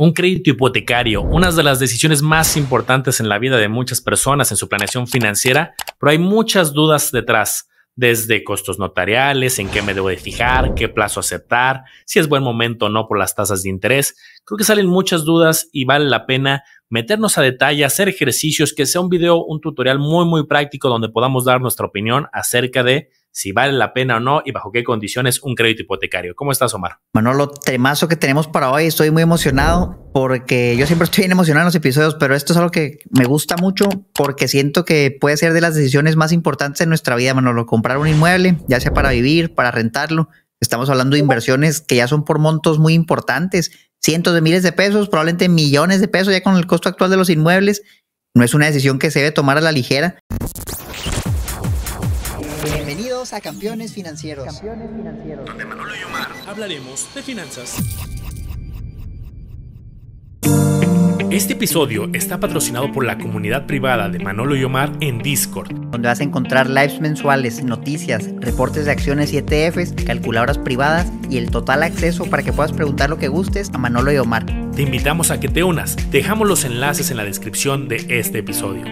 Un crédito hipotecario, una de las decisiones más importantes en la vida de muchas personas en su planeación financiera, pero hay muchas dudas detrás, desde costos notariales, en qué me debo de fijar, qué plazo aceptar, si es buen momento o no por las tasas de interés. Creo que salen muchas dudas y vale la pena meternos a detalle, hacer ejercicios, que sea un video, un tutorial muy, muy práctico donde podamos dar nuestra opinión acerca de si vale la pena o no y bajo qué condiciones un crédito hipotecario. ¿Cómo estás, Omar? lo temazo que tenemos para hoy. Estoy muy emocionado porque yo siempre estoy bien emocionado en los episodios, pero esto es algo que me gusta mucho porque siento que puede ser de las decisiones más importantes en nuestra vida, Manolo. Comprar un inmueble, ya sea para vivir, para rentarlo. Estamos hablando de inversiones que ya son por montos muy importantes, cientos de miles de pesos, probablemente millones de pesos ya con el costo actual de los inmuebles. No es una decisión que se debe tomar a la ligera. Bienvenidos a Campeones Financieros. Donde Manolo y Omar hablaremos de finanzas. Este episodio está patrocinado por la comunidad privada de Manolo y Omar en Discord, donde vas a encontrar lives mensuales, noticias, reportes de acciones y ETFs, calculadoras privadas y el total acceso para que puedas preguntar lo que gustes a Manolo y Omar. Te invitamos a que te unas. Dejamos los enlaces en la descripción de este episodio.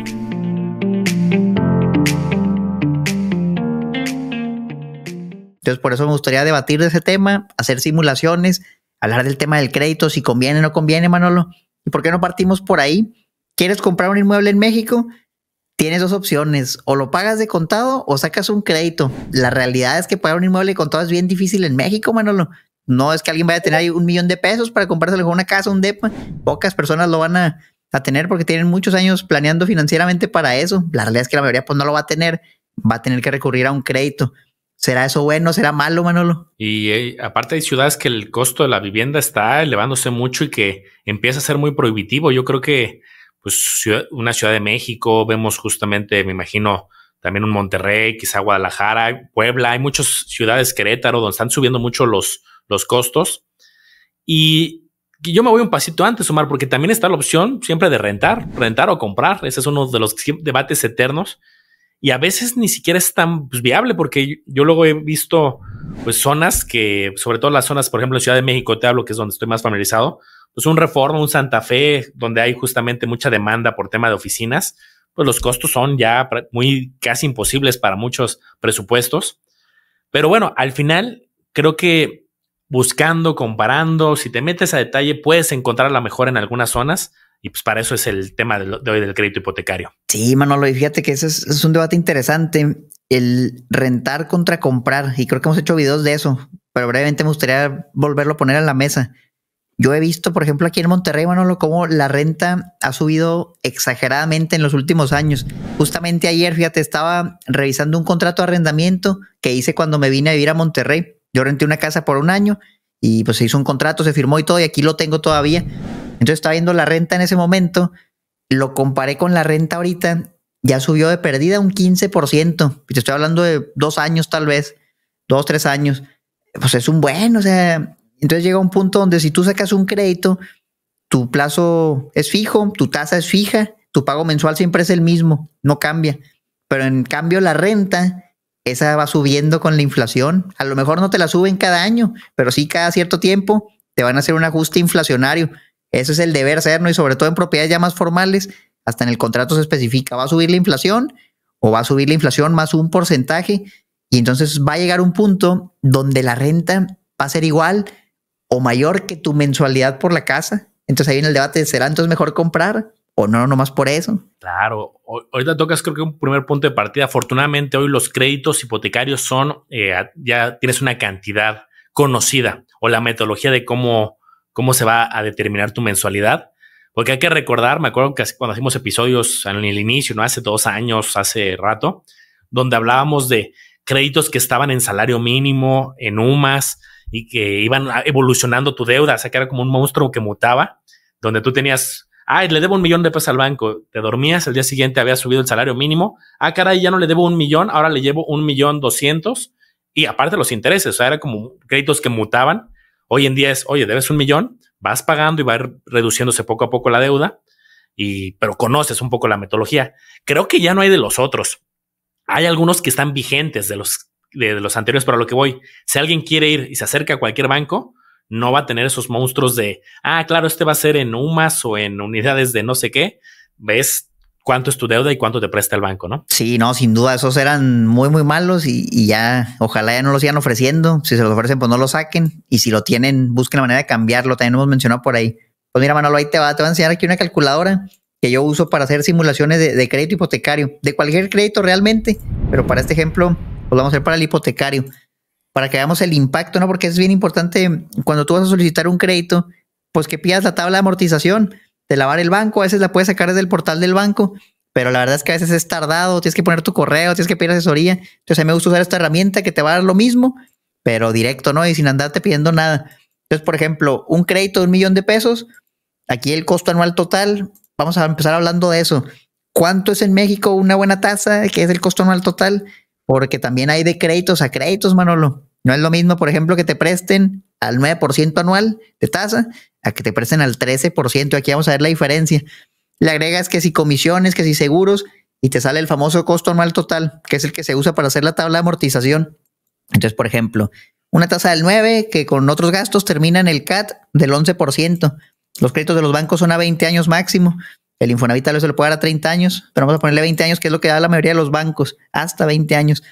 Entonces, por eso me gustaría debatir de ese tema, hacer simulaciones, hablar del tema del crédito, si conviene o no conviene, Manolo. ¿Y por qué no partimos por ahí? ¿Quieres comprar un inmueble en México? Tienes dos opciones, o lo pagas de contado o sacas un crédito. La realidad es que pagar un inmueble de contado es bien difícil en México, Manolo. No es que alguien vaya a tener un millón de pesos para comprárselo con una casa, un depa. Pocas personas lo van a, tener porque tienen muchos años planeando financieramente para eso. La realidad es que la mayoría pues, no lo va a tener. Va a tener que recurrir a un crédito. ¿Será eso bueno? ¿Será malo, Manolo? Y eh, aparte hay ciudades que el costo de la vivienda está elevándose mucho y que empieza a ser muy prohibitivo. Yo creo que pues una Ciudad de México, vemos justamente, me imagino, también un Monterrey, quizá Guadalajara, Puebla, hay muchas ciudades, Querétaro, donde están subiendo mucho los, los costos. Y yo me voy un pasito antes, Omar, porque también está la opción siempre de rentar, rentar o comprar. Ese es uno de los debates eternos y a veces ni siquiera es tan pues, viable porque yo, luego he visto pues zonas que, sobre todo las zonas, por ejemplo, en Ciudad de México, te hablo que es donde estoy más familiarizado, pues un Reforma, un Santa Fe, donde hay justamente mucha demanda por tema de oficinas, pues los costos son ya muy casi imposibles para muchos presupuestos. Pero bueno, al final creo que buscando, comparando, si te metes a detalle, puedes encontrar la mejor en algunas zonas, y pues para eso es el tema de, hoy del crédito hipotecario. Sí, Manolo, y fíjate que ese es, es, un debate interesante, el rentar contra comprar, y creo que hemos hecho videos de eso, pero brevemente me gustaría volverlo a poner a la mesa. Yo he visto, por ejemplo, aquí en Monterrey, Manolo, cómo la renta ha subido exageradamente en los últimos años. Justamente ayer, fíjate, estaba revisando un contrato de arrendamiento que hice cuando me vine a vivir a Monterrey. Yo renté una casa por un año y pues se hizo un contrato, se firmó y todo, y aquí lo tengo todavía. Entonces estaba viendo la renta en ese momento, lo comparé con la renta ahorita, ya subió de pérdida un 15%, y te estoy hablando de dos años tal vez, dos, tres años, pues es un buen, o sea, entonces llega un punto donde si tú sacas un crédito, tu plazo es fijo, tu tasa es fija, tu pago mensual siempre es el mismo, no cambia, pero en cambio la renta esa va subiendo con la inflación. A lo mejor no te la suben cada año, pero sí cada cierto tiempo te van a hacer un ajuste inflacionario. ese es el deber ser, ¿no? Y sobre todo en propiedades ya más formales, hasta en el contrato se especifica, va a subir la inflación o va a subir la inflación más un porcentaje. Y entonces va a llegar un punto donde la renta va a ser igual o mayor que tu mensualidad por la casa. Entonces ahí en el debate, ¿será entonces mejor comprar o no nomás por eso. Claro, ahorita tocas creo que un primer punto de partida. Afortunadamente hoy los créditos hipotecarios son, eh, ya tienes una cantidad conocida o la metodología de cómo, cómo se va a determinar tu mensualidad. Porque hay que recordar, me acuerdo que cuando hacemos episodios en el inicio, ¿no? hace dos años, hace rato, donde hablábamos de créditos que estaban en salario mínimo, en UMAS, y que iban evolucionando tu deuda, o sea que era como un monstruo que mutaba, donde tú tenías Ay, le debo un millón de pesos al banco. Te dormías, el día siguiente había subido el salario mínimo. Ah, caray, ya no le debo un millón, ahora le llevo un millón doscientos. Y aparte los intereses, o sea, era como créditos que mutaban. Hoy en día es, oye, debes un millón, vas pagando y va reduciéndose poco a poco la deuda. Y, pero conoces un poco la metodología. Creo que ya no hay de los otros. Hay algunos que están vigentes de los, de, de los anteriores, para lo que voy. Si alguien quiere ir y se acerca a cualquier banco, no va a tener esos monstruos de, ah, claro, este va a ser en UMAS o en unidades de no sé qué. Ves cuánto es tu deuda y cuánto te presta el banco, ¿no? Sí, no, sin duda, esos eran muy, muy malos y, ya, ojalá ya no los sigan ofreciendo. Si se los ofrecen, pues no los saquen. Y si lo tienen, busquen la manera de cambiarlo. También hemos mencionado por ahí. Pues mira, Manolo, ahí te va, te a enseñar aquí una calculadora que yo uso para hacer simulaciones de, crédito hipotecario, de cualquier crédito realmente, pero para este ejemplo, pues vamos a hacer para el hipotecario para que veamos el impacto, ¿no? Porque es bien importante cuando tú vas a solicitar un crédito, pues que pidas la tabla de amortización, de lavar el banco, a veces la puedes sacar desde el portal del banco, pero la verdad es que a veces es tardado, tienes que poner tu correo, tienes que pedir asesoría. Entonces a mí me gusta usar esta herramienta que te va a dar lo mismo, pero directo, ¿no? Y sin andarte pidiendo nada. Entonces, por ejemplo, un crédito de un millón de pesos, aquí el costo anual total, vamos a empezar hablando de eso. ¿Cuánto es en México una buena tasa? ¿Qué es el costo anual total? Porque también hay de créditos a créditos, Manolo. No es lo mismo, por ejemplo, que te presten al 9% anual de tasa a que te presten al 13%. Aquí vamos a ver la diferencia. Le agregas que si comisiones, que si seguros, y te sale el famoso costo anual total, que es el que se usa para hacer la tabla de amortización. Entonces, por ejemplo, una tasa del 9 que con otros gastos termina en el CAT del 11%. Los créditos de los bancos son a 20 años máximo. El Infonavit se lo puede dar a 30 años, pero vamos a ponerle 20 años, que es lo que da la mayoría de los bancos, hasta 20 años.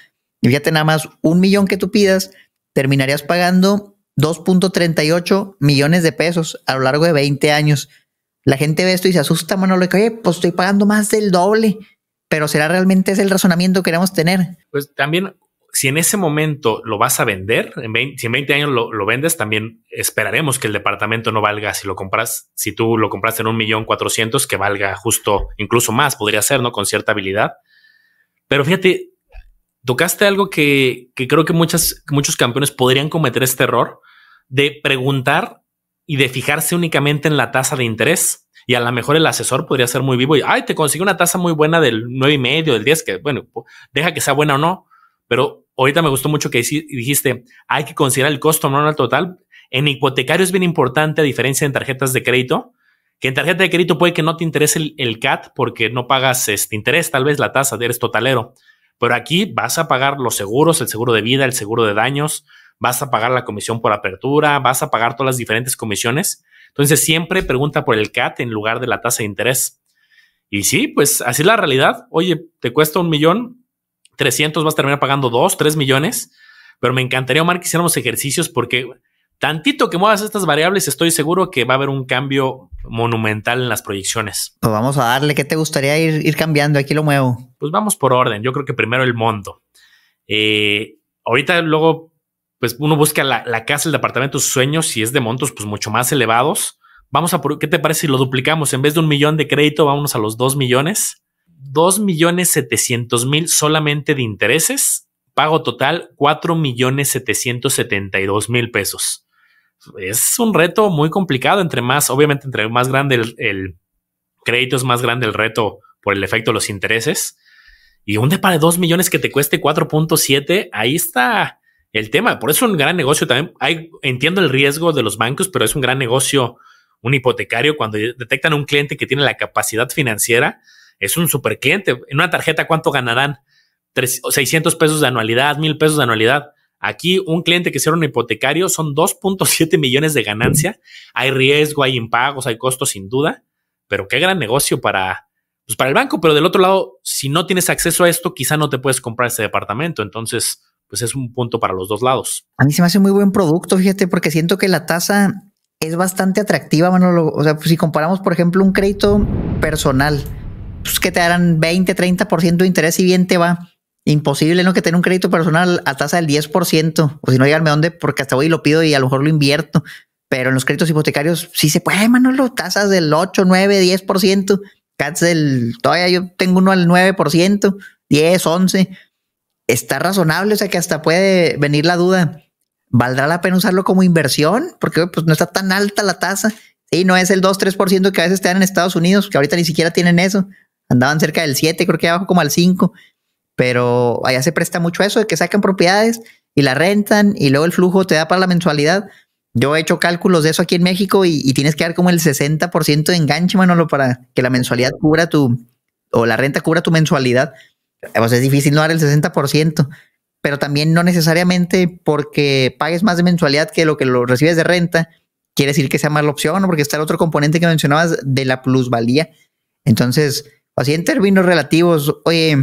Y te nada más, un millón que tú pidas, terminarías pagando 2.38 millones de pesos a lo largo de 20 años. La gente ve esto y se asusta, lo que, oye, pues estoy pagando más del doble. Pero ¿será realmente ese el razonamiento que queremos tener? Pues también, si en ese momento lo vas a vender, en 20, si en 20 años lo, lo, vendes, también esperaremos que el departamento no valga si lo compras, si tú lo compraste en un millón cuatrocientos, que valga justo, incluso más, podría ser, ¿no? Con cierta habilidad. Pero fíjate, tocaste algo que, creo que muchas, muchos campeones podrían cometer este error de preguntar y de fijarse únicamente en la tasa de interés. Y a lo mejor el asesor podría ser muy vivo y, ay, te consigue una tasa muy buena del 9 y medio, del 10, que bueno, deja que sea buena o no. Pero ahorita me gustó mucho que dijiste, hay que considerar el costo normal total. En hipotecario es bien importante, a diferencia de tarjetas de crédito, que en tarjeta de crédito puede que no te interese el, el CAT porque no pagas este interés, tal vez la tasa, eres totalero. Pero aquí vas a pagar los seguros, el seguro de vida, el seguro de daños, vas a pagar la comisión por apertura, vas a pagar todas las diferentes comisiones. Entonces siempre pregunta por el CAT en lugar de la tasa de interés. Y sí, pues así es la realidad. Oye, te cuesta un millón, 300, vas a terminar pagando dos, tres millones. Pero me encantaría, Omar, que hiciéramos ejercicios porque Tantito que muevas estas variables, estoy seguro que va a haber un cambio monumental en las proyecciones. Pues vamos a darle, ¿qué te gustaría ir, cambiando? Aquí lo muevo. Pues vamos por orden. Yo creo que primero el monto. Eh, ahorita luego, pues uno busca la, casa, el departamento, sus sueños, si es de montos, pues mucho más elevados. Vamos a, por, ¿qué te parece si lo duplicamos? En vez de un millón de crédito, vámonos a los dos millones. Dos millones setecientos mil solamente de intereses. Pago total, cuatro millones setecientos setenta y dos mil pesos es un reto muy complicado. Entre más, obviamente, entre más grande el, crédito, es más grande el reto por el efecto de los intereses. Y un de depa de 2 millones que te cueste 4.7, ahí está el tema. Por eso es un gran negocio también. entiendo el riesgo de los bancos, pero es un gran negocio un hipotecario cuando detectan un cliente que tiene la capacidad financiera. Es un super cliente. En una tarjeta, ¿cuánto ganarán? 300, 600 pesos de anualidad, 1000 pesos de anualidad. Aquí un cliente que sea un hipotecario son 2.7 millones de ganancia. Hay riesgo, hay impagos, hay costos sin duda, pero qué gran negocio para, pues, para el banco. Pero del otro lado, si no tienes acceso a esto, quizá no te puedes comprar ese departamento. Entonces, pues es un punto para los dos lados. A mí se me hace muy buen producto, fíjate, porque siento que la tasa es bastante atractiva, O sea, pues, si comparamos, por ejemplo, un crédito personal, pues que te darán 20, 30% de interés y bien te va Imposible, ¿no? Que tener un crédito personal a tasa del 10%, o si no, llegarme dónde, porque hasta hoy lo pido y a lo mejor lo invierto. Pero en los créditos hipotecarios sí se puede, Manolo, tasas del 8, 9, 10%. Cats del, todavía yo tengo uno al 9%, 10, 11. Está razonable, o sea que hasta puede venir la duda. ¿Valdrá la pena usarlo como inversión? Porque pues, no está tan alta la tasa. Y no es el 2, 3% que a veces están en Estados Unidos, que ahorita ni siquiera tienen eso. Andaban cerca del 7, creo que abajo como al 5. Pero allá se presta mucho eso de que sacan propiedades y la rentan y luego el flujo te da para la mensualidad. Yo he hecho cálculos de eso aquí en México y, tienes que dar como el 60% de enganche, Manolo, para que la mensualidad cubra tu, o la renta cubra tu mensualidad. Eh, pues es difícil no dar el 60%, pero también no necesariamente porque pagues más de mensualidad que lo que lo recibes de renta, quiere decir que sea más la opción, o porque está el otro componente que mencionabas de la plusvalía. Entonces, así en términos relativos, oye,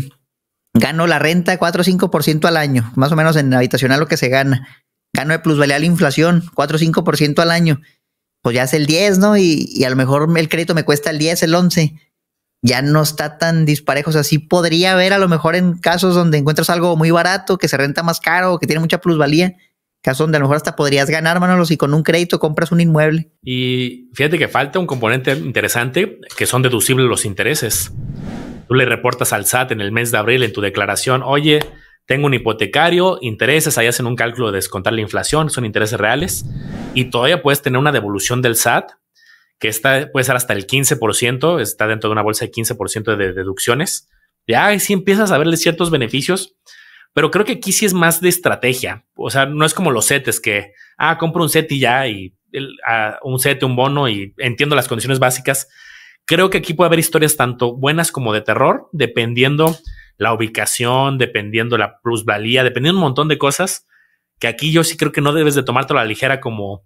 Gano la renta 4 o 5% al año, más o menos en habitacional lo que se gana. Gano de plusvalía la inflación 4 o 5% al año. Pues ya es el 10, ¿no? Y, a lo mejor el crédito me cuesta el 10, el 11. Ya no está tan disparejo. así podría haber a lo mejor en casos donde encuentras algo muy barato, que se renta más caro, que tiene mucha plusvalía caso donde a lo mejor hasta podrías ganar, manos si con un crédito compras un inmueble. Y fíjate que falta un componente interesante que son deducibles los intereses. Tú le reportas al SAT en el mes de abril en tu declaración, oye, tengo un hipotecario, intereses, ahí hacen un cálculo de descontar la inflación, son intereses reales, y todavía puedes tener una devolución del SAT, que está, puede ser hasta el 15%, está dentro de una bolsa de 15% de deducciones. Ya sí empiezas a verle ciertos beneficios, pero creo que aquí sí es más de estrategia. O sea, no es como los setes que, ah, compro un set y ya, y un set, un bono, y entiendo las condiciones básicas. Creo que aquí puede haber historias tanto buenas como de terror, dependiendo la ubicación, dependiendo la plusvalía, dependiendo un montón de cosas que aquí yo sí creo que no debes de tomarte a la ligera como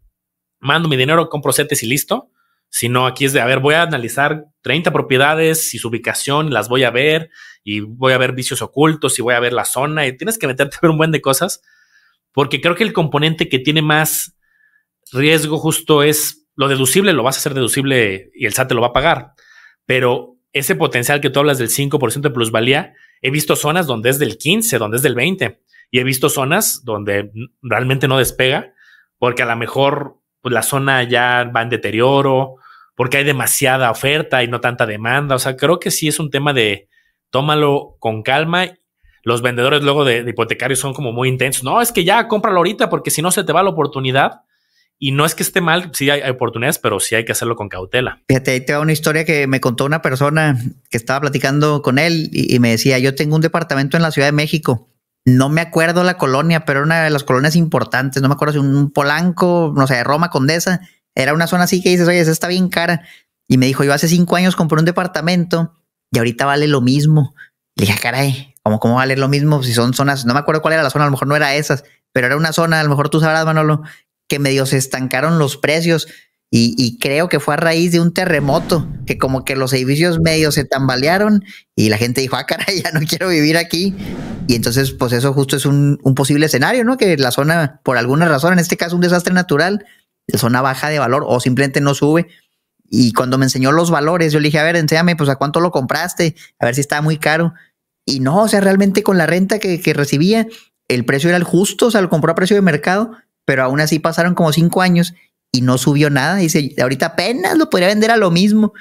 mando mi dinero, compro setes y listo, sino aquí es de, a ver, voy a analizar 30 propiedades y su ubicación, las voy a ver y voy a ver vicios ocultos y voy a ver la zona y tienes que meterte a ver un buen de cosas, porque creo que el componente que tiene más riesgo justo es lo deducible lo vas a hacer deducible y el SAT te lo va a pagar, pero ese potencial que tú hablas del 5% de plusvalía, he visto zonas donde es del 15, donde es del 20, y he visto zonas donde realmente no despega, porque a lo mejor pues, la zona ya va en deterioro, porque hay demasiada oferta y no tanta demanda. O sea, creo que sí es un tema de tómalo con calma. Los vendedores luego de, de hipotecarios son como muy intensos. No, es que ya cómpralo ahorita porque si no se te va la oportunidad. Y no es que esté mal, sí hay, oportunidades, pero sí hay que hacerlo con cautela. Fíjate, ahí te va una historia que me contó una persona que estaba platicando con él y, me decía, yo tengo un departamento en la Ciudad de México. No me acuerdo la colonia, pero era una de las colonias importantes. No me acuerdo si un Polanco, no sé, Roma Condesa. Era una zona así que dices, oye, esa está bien cara. Y me dijo, yo hace cinco años compré un departamento y ahorita vale lo mismo. Le dije, ah, caray, ¿cómo, cómo vale lo mismo si son zonas? No me acuerdo cuál era la zona, a lo mejor no era esas, pero era una zona, a lo mejor tú sabrás, Manolo, que medio se estancaron los precios y, creo que fue a raíz de un terremoto, que como que los edificios medio se tambalearon y la gente dijo, ah, caray, ya no quiero vivir aquí. Y entonces, pues eso justo es un, posible escenario, ¿no? Que la zona, por alguna razón, en este caso un desastre natural, la zona baja de valor o simplemente no sube. Y cuando me enseñó los valores, yo le dije, a ver, enséñame, pues a cuánto lo compraste, a ver si estaba muy caro. Y no, o sea, realmente con la renta que, que recibía, el precio era el justo, o sea, lo compró a precio de mercado pero aún así pasaron como cinco años y no subió nada. Dice, ahorita apenas lo podría vender a lo mismo.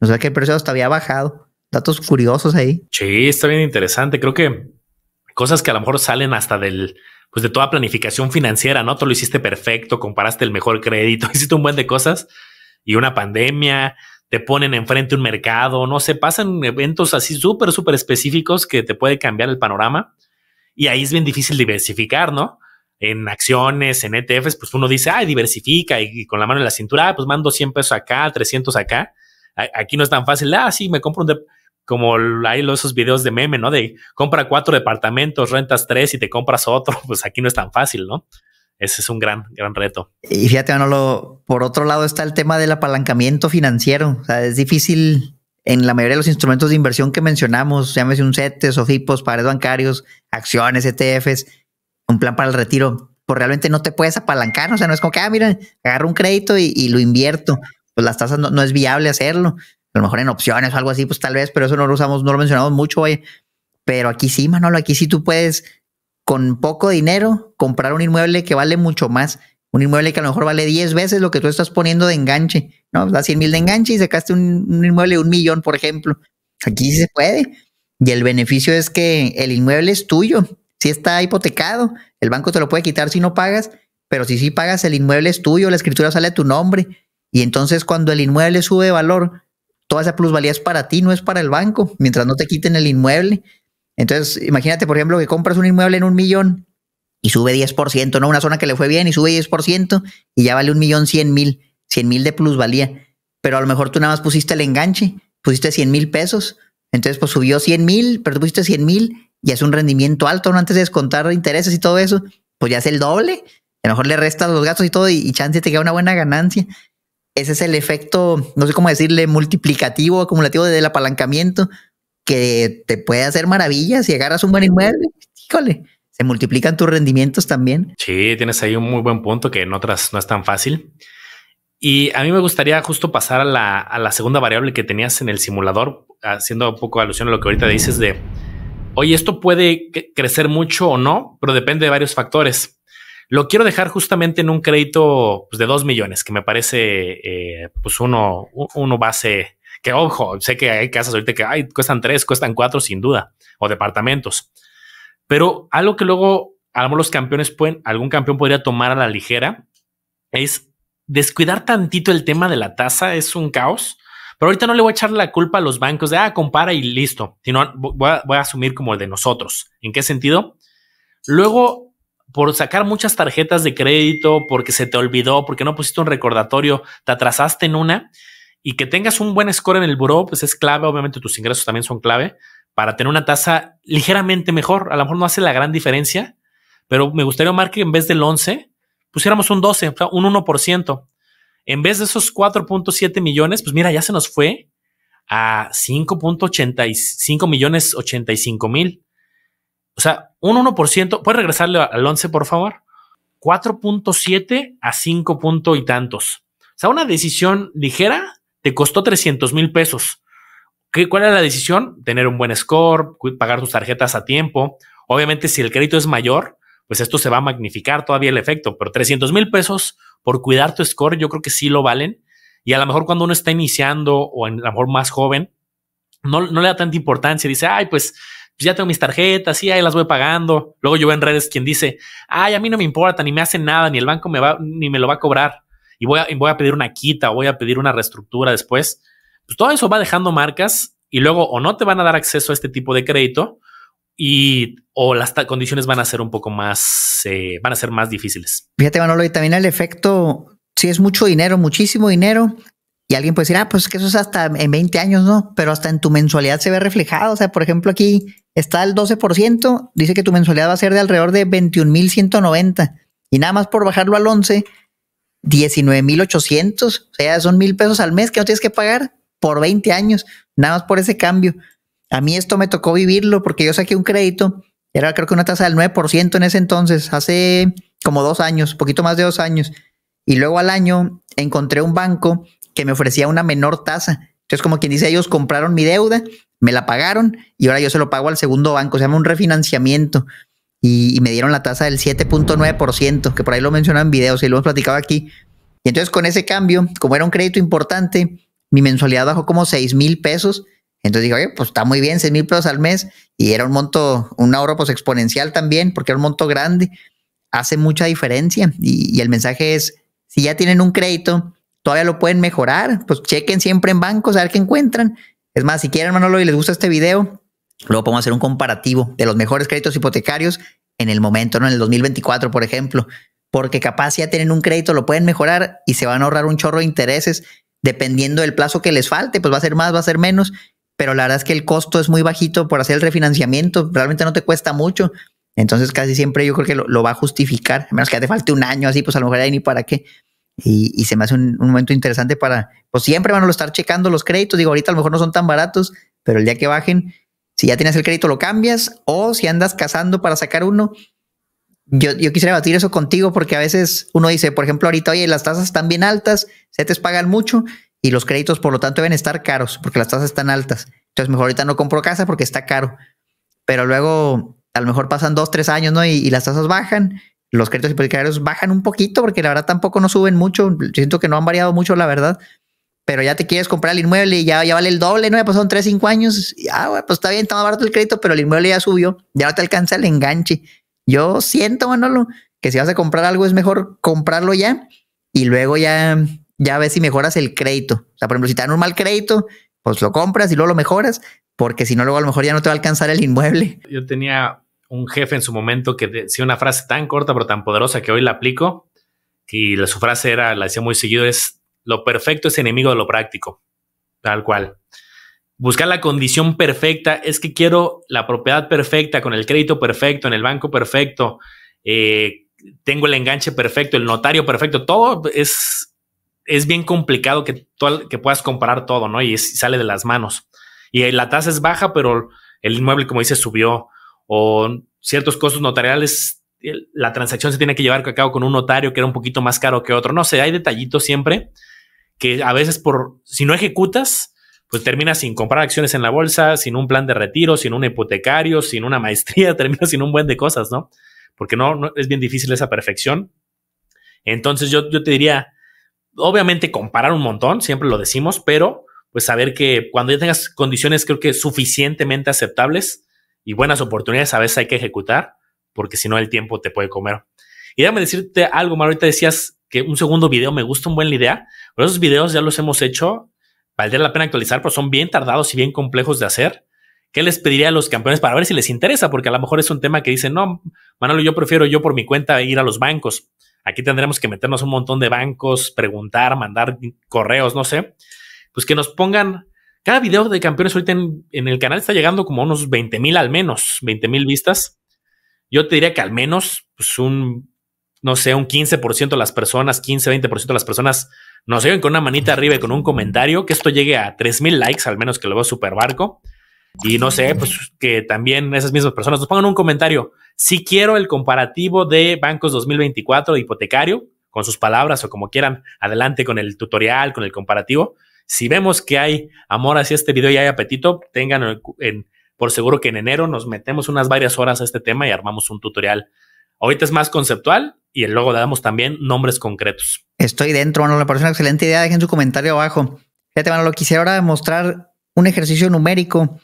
O sea que el precio hasta había bajado. Datos curiosos ahí. Sí, está bien interesante. Creo que cosas que a lo mejor salen hasta del, pues de toda planificación financiera, ¿no? Tú lo hiciste perfecto, comparaste el mejor crédito, hiciste un buen de cosas y una pandemia, te ponen enfrente un mercado, no sé, pasan eventos así súper, súper específicos que te puede cambiar el panorama y ahí es bien difícil diversificar, ¿no? en acciones, en ETFs, pues uno dice, ¡ay! diversifica y, con la mano en la cintura, ah, pues mando 100 pesos acá, 300 acá. aquí no es tan fácil, ah, sí, me compro un... De como hay esos videos de meme, ¿no? De compra cuatro departamentos, rentas tres y te compras otro. Pues aquí no es tan fácil, ¿no? Ese es un gran, gran reto. Y fíjate, Manolo, por otro lado está el tema del apalancamiento financiero. O sea, es difícil en la mayoría de los instrumentos de inversión que mencionamos, llámese un CETES o FIPOS, pares bancarios, acciones, ETFs, un plan para el retiro, pues realmente no te puedes apalancar, o sea, no es como que, ah, mira, agarro un crédito y, lo invierto, pues las tasas no, es viable hacerlo, a lo mejor en opciones o algo así, pues tal vez, pero eso no lo usamos, no lo mencionamos mucho, hoy... pero aquí sí, Manolo, aquí sí tú puedes con poco dinero comprar un inmueble que vale mucho más, un inmueble que a lo mejor vale 10 veces lo que tú estás poniendo de enganche, ¿no? Da 100 mil de enganche y sacaste un, un inmueble de un millón, por ejemplo. Aquí sí se puede. Y el beneficio es que el inmueble es tuyo si está hipotecado, el banco te lo puede quitar si no pagas, pero si sí pagas, el inmueble es tuyo, la escritura sale a tu nombre. Y entonces cuando el inmueble sube de valor, toda esa plusvalía es para ti, no es para el banco, mientras no te quiten el inmueble. Entonces, imagínate, por ejemplo, que compras un inmueble en un millón y sube 10%, ¿no? Una zona que le fue bien y sube 10% y ya vale un millón cien mil, cien mil de plusvalía. Pero a lo mejor tú nada más pusiste el enganche, pusiste 100 mil pesos, entonces pues subió 100 mil, pero tú pusiste 100 mil y es un rendimiento alto, ¿no? Antes de descontar intereses y todo eso, pues ya es el doble. A lo mejor le restas los gastos y todo y, chance te queda una buena ganancia. Ese es el efecto, no sé cómo decirle, multiplicativo, acumulativo del apalancamiento, que te puede hacer maravillas si agarras un buen inmueble. Híjole, se multiplican tus rendimientos también. Sí, tienes ahí un muy buen punto que en otras no es tan fácil. Y a mí me gustaría justo pasar a la, a la segunda variable que tenías en el simulador, haciendo un poco alusión a lo que ahorita dices de Oye, esto puede crecer mucho o no, pero depende de varios factores. Lo quiero dejar justamente en un crédito pues, de 2 millones, que me parece eh, pues uno, uno base, que ojo, sé que hay casas ahorita que cuestan 3, cuestan 4 sin duda, o departamentos. Pero algo que luego a los campeones pueden, algún campeón podría tomar a la ligera es descuidar tantito el tema de la tasa, es un caos. Pero ahorita no le voy a echar la culpa a los bancos de, ah, compara y listo, sino voy a, voy a asumir como el de nosotros. ¿En qué sentido? Luego, por sacar muchas tarjetas de crédito, porque se te olvidó, porque no pusiste un recordatorio, te atrasaste en una y que tengas un buen score en el buró, pues es clave. Obviamente tus ingresos también son clave para tener una tasa ligeramente mejor. A lo mejor no hace la gran diferencia, pero me gustaría, Omar, que en vez del 11, pusiéramos un 12, o sea, un 1% en vez de esos 4.7 millones, pues mira, ya se nos fue a 5.85 millones 85 mil. O sea, un 1%, ¿puedes regresarle al 11, por favor? 4.7 a 5 y tantos. O sea, una decisión ligera te costó 300 mil pesos. ¿Qué, ¿Cuál era la decisión? Tener un buen score, pagar tus tarjetas a tiempo. Obviamente, si el crédito es mayor, pues esto se va a magnificar todavía el efecto, pero 300 mil pesos por cuidar tu score, yo creo que sí lo valen. Y a lo mejor cuando uno está iniciando o en, a lo mejor más joven, no, no le da tanta importancia. Dice, ay, pues, pues ya tengo mis tarjetas, y ahí las voy pagando. Luego yo veo en redes quien dice, ay, a mí no me importa, ni me hace nada, ni el banco me va, ni me lo va a cobrar. Y voy a, voy a pedir una quita, voy a pedir una reestructura después. Pues todo eso va dejando marcas y luego o no te van a dar acceso a este tipo de crédito y o las condiciones van a ser un poco más, eh, van a ser más difíciles. Fíjate, Manolo, y también el efecto, si es mucho dinero, muchísimo dinero, y alguien puede decir, ah, pues que eso es hasta en 20 años, ¿no? Pero hasta en tu mensualidad se ve reflejado. O sea, por ejemplo, aquí está el 12%, dice que tu mensualidad va a ser de alrededor de 21,190. Y nada más por bajarlo al 11, 19,800. O sea, son mil pesos al mes que no tienes que pagar por 20 años, nada más por ese cambio. A mí esto me tocó vivirlo porque yo saqué un crédito, era creo que una tasa del 9% en ese entonces, hace como dos años, poquito más de dos años. Y luego al año encontré un banco que me ofrecía una menor tasa. Entonces, como quien dice, ellos compraron mi deuda, me la pagaron y ahora yo se lo pago al segundo banco, se llama un refinanciamiento. Y, me dieron la tasa del 7.9%, que por ahí lo mencionaba en videos y lo hemos platicado aquí. Y entonces con ese cambio, como era un crédito importante, mi mensualidad bajó como 6 mil pesos entonces dije, oye, pues está muy bien, 6 mil pesos al mes. Y era un monto, un ahorro pues exponencial también, porque era un monto grande. Hace mucha diferencia. Y, el mensaje es, si ya tienen un crédito, todavía lo pueden mejorar. Pues chequen siempre en bancos a ver qué encuentran. Es más, si quieren, Manolo, y les gusta este video, luego podemos hacer un comparativo de los mejores créditos hipotecarios en el momento, ¿no? En el 2024, por ejemplo. Porque capaz si ya tienen un crédito, lo pueden mejorar y se van a ahorrar un chorro de intereses dependiendo del plazo que les falte, pues va a ser más, va a ser menos pero la verdad es que el costo es muy bajito por hacer el refinanciamiento, realmente no te cuesta mucho. Entonces casi siempre yo creo que lo, va a justificar, a menos que te falte un año así, pues a lo mejor ahí ni para qué. Y, se me hace un, momento interesante para, pues siempre van a estar checando los créditos, digo, ahorita a lo mejor no son tan baratos, pero el día que bajen, si ya tienes el crédito lo cambias o si andas cazando para sacar uno. Yo, quisiera batir eso contigo porque a veces uno dice, por ejemplo, ahorita, oye, las tasas están bien altas, se te pagan mucho y los créditos, por lo tanto, deben estar caros porque las tasas están altas. Entonces, mejor ahorita no compro casa porque está caro. Pero luego, a lo mejor pasan dos, tres años, ¿no? Y, las tasas bajan, los créditos hipotecarios bajan un poquito porque la verdad tampoco no suben mucho. Yo siento que no han variado mucho, la verdad. Pero ya te quieres comprar el inmueble y ya, ya vale el doble, ¿no? Ya pasaron tres, cinco años. ah, pues está bien, está más barato el crédito, pero el inmueble ya subió. Ya no te alcanza el enganche. Yo siento, Manolo, que si vas a comprar algo es mejor comprarlo ya y luego ya ya ves si mejoras el crédito. O sea, por ejemplo, si te dan un mal crédito, pues lo compras y luego lo mejoras, porque si no, luego a lo mejor ya no te va a alcanzar el inmueble. Yo tenía un jefe en su momento que decía una frase tan corta pero tan poderosa que hoy la aplico. Y su frase era, la decía muy seguido, es lo perfecto es enemigo de lo práctico. Tal cual. Buscar la condición perfecta es que quiero la propiedad perfecta, con el crédito perfecto, en el banco perfecto, eh, tengo el enganche perfecto, el notario perfecto, todo es es bien complicado que, que puedas comparar todo, ¿no? Y sale de las manos. Y eh, la tasa es baja, pero el inmueble, como dice, subió. O ciertos costos notariales, la transacción se tiene que llevar a cabo con un notario que era un poquito más caro que otro. No sé, hay detallitos siempre que a veces por, si no ejecutas, pues terminas sin comprar acciones en la bolsa, sin un plan de retiro, sin un hipotecario, sin una maestría, terminas sin un buen de cosas, ¿no? Porque no, es bien difícil esa perfección. Entonces yo, yo te diría, obviamente comparar un montón, siempre lo decimos, pero pues saber que cuando ya tengas condiciones creo que suficientemente aceptables y buenas oportunidades, a veces hay que ejecutar, porque si no el tiempo te puede comer. Y déjame decirte algo, Mar, ahorita decías que un segundo video me gusta un buen idea, pero esos videos ya los hemos hecho, valdría la pena actualizar, pero son bien tardados y bien complejos de hacer. ¿Qué les pediría a los campeones para ver si les interesa? Porque a lo mejor es un tema que dicen, no, Manolo, yo prefiero yo por mi cuenta ir a los bancos aquí tendremos que meternos un montón de bancos, preguntar, mandar correos, no sé, pues que nos pongan, cada video de campeones ahorita en, el canal está llegando como unos 20 mil al menos, 20 mil vistas. Yo te diría que al menos, pues un, no sé, un 15% de las personas, 15, 20% de las personas nos lleguen con una manita arriba y con un comentario, que esto llegue a 3 mil likes, al menos que lo veo super barco. Y no sé, pues que también esas mismas personas nos pongan un comentario. Si quiero el comparativo de bancos 2024 hipotecario, con sus palabras o como quieran, adelante con el tutorial, con el comparativo. Si vemos que hay amor hacia este video y hay apetito, tengan en, por seguro que en enero nos metemos unas varias horas a este tema y armamos un tutorial. Ahorita es más conceptual y luego le damos también nombres concretos. Estoy dentro, no Me parece una excelente idea. Dejen su comentario abajo. Fíjate, lo quisiera ahora mostrar un ejercicio numérico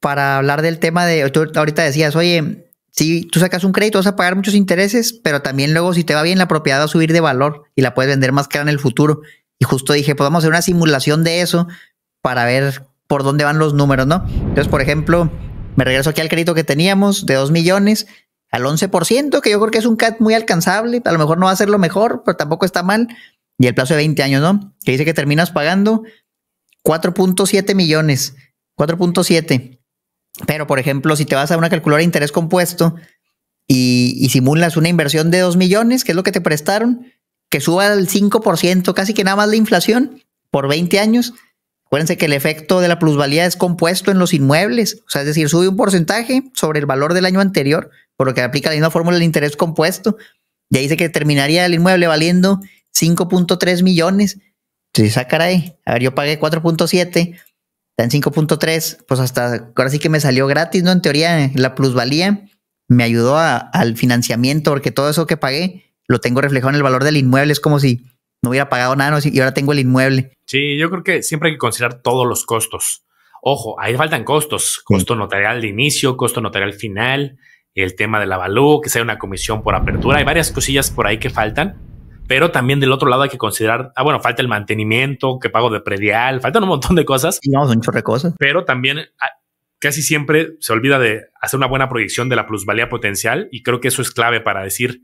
para hablar del tema de, ahorita decías, oye, si tú sacas un crédito vas a pagar muchos intereses, pero también luego si te va bien la propiedad va a subir de valor y la puedes vender más cara en el futuro. Y justo dije, podemos pues hacer una simulación de eso para ver por dónde van los números, ¿no? Entonces, por ejemplo, me regreso aquí al crédito que teníamos de 2 millones al 11%, que yo creo que es un CAT muy alcanzable, a lo mejor no va a ser lo mejor, pero tampoco está mal, y el plazo de 20 años, ¿no? Que dice que terminas pagando 4.7 millones, 4.7. Pero, por ejemplo, si te vas a una calculadora de interés compuesto y, simulas una inversión de 2 millones, que es lo que te prestaron, que suba al 5%, casi que nada más la inflación, por 20 años, Acuérdense que el efecto de la plusvalía es compuesto en los inmuebles, o sea, es decir, sube un porcentaje sobre el valor del año anterior, por lo que aplica la misma fórmula del interés compuesto. Y ahí dice que terminaría el inmueble valiendo 5.3 millones, Sí, sacar ahí. A ver, yo pagué 4.7, está en 5.3, pues hasta ahora sí que me salió gratis, ¿no? En teoría, la plusvalía me ayudó al financiamiento, porque todo eso que pagué lo tengo reflejado en el valor del inmueble, es como si no hubiera pagado nada y ahora tengo el inmueble. Sí, yo creo que siempre hay que considerar todos los costos. Ojo, ahí faltan costos, costo notarial de inicio, costo notarial final, el tema del avalúo, que sea una comisión por apertura, hay varias cosillas por ahí que faltan pero también del otro lado hay que considerar, ah, bueno, falta el mantenimiento, que pago de predial, faltan un montón de cosas. No, son chorre cosas. Pero también ah, casi siempre se olvida de hacer una buena proyección de la plusvalía potencial y creo que eso es clave para decir,